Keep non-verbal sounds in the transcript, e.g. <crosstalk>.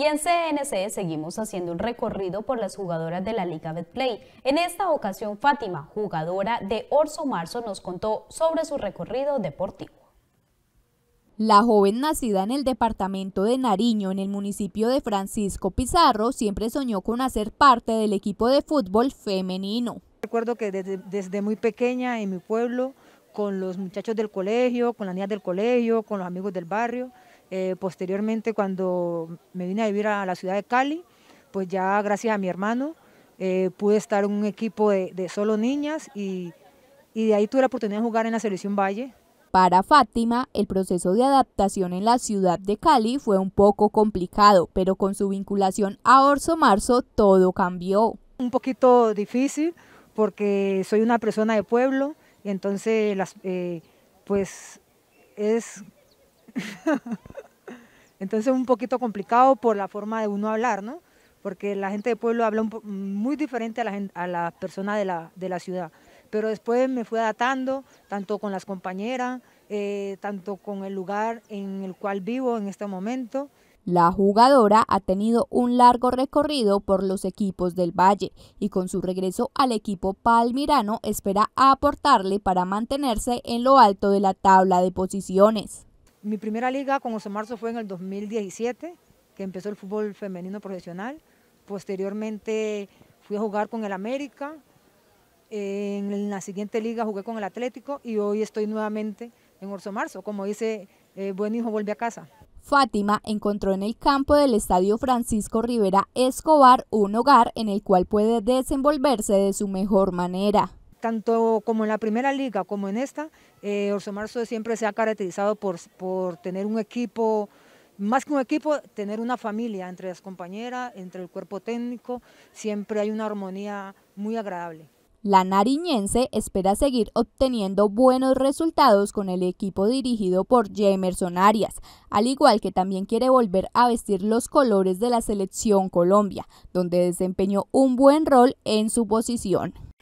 Y en CNC seguimos haciendo un recorrido por las jugadoras de la Liga Betplay. En esta ocasión, Fátima, jugadora de Orso Marzo, nos contó sobre su recorrido deportivo. La joven nacida en el departamento de Nariño, en el municipio de Francisco Pizarro, siempre soñó con hacer parte del equipo de fútbol femenino. Recuerdo que desde, desde, muy pequeña en mi pueblo, con los muchachos del colegio, con las niñas del colegio, con los amigos del barrio, eh, posteriormente, cuando me vine a vivir a la ciudad de Cali, pues ya gracias a mi hermano eh, pude estar en un equipo de, solo niñas y, de ahí tuve la oportunidad de jugar en la selección Valle. Para Fátima, el proceso de adaptación en la ciudad de Cali fue un poco complicado, pero con su vinculación a Orso Marzo todo cambió. Un poquito difícil porque soy una persona de pueblo, entonces las, eh, pues es <laughs> Entonces es un poquito complicado por la forma de uno hablar, ¿no? Porque la gente de pueblo habla muy diferente a la, persona de la, ciudad. Pero después me fue adaptando, tanto con las compañeras, eh, tanto con el lugar en el cual vivo en este momento. La jugadora ha tenido un largo recorrido por los equipos del Valle y con su regreso al equipo palmirano espera aportarle para mantenerse en lo alto de la tabla de posiciones. Mi primera liga con Orso Marzo fue en el 2017, que empezó el fútbol femenino profesional. Posteriormente fui a jugar con el América. En la siguiente liga jugué con el Atlético y hoy estoy nuevamente en Orso Marzo. Como dice, eh, buen hijo vuelve a casa. Fátima encontró en el campo del Estadio Francisco Rivera Escobar un hogar en el cual puede desenvolverse de su mejor manera tanto como en la primera liga como en esta, eh, Orso Marzo siempre se ha caracterizado por, por tener un equipo, más que un equipo, tener una familia entre las compañeras, entre el cuerpo técnico, siempre hay una armonía muy agradable. La nariñense espera seguir obteniendo buenos resultados con el equipo dirigido por Jemerson Arias, al igual que también quiere volver a vestir los colores de la selección Colombia, donde desempeñó un buen rol en su posición.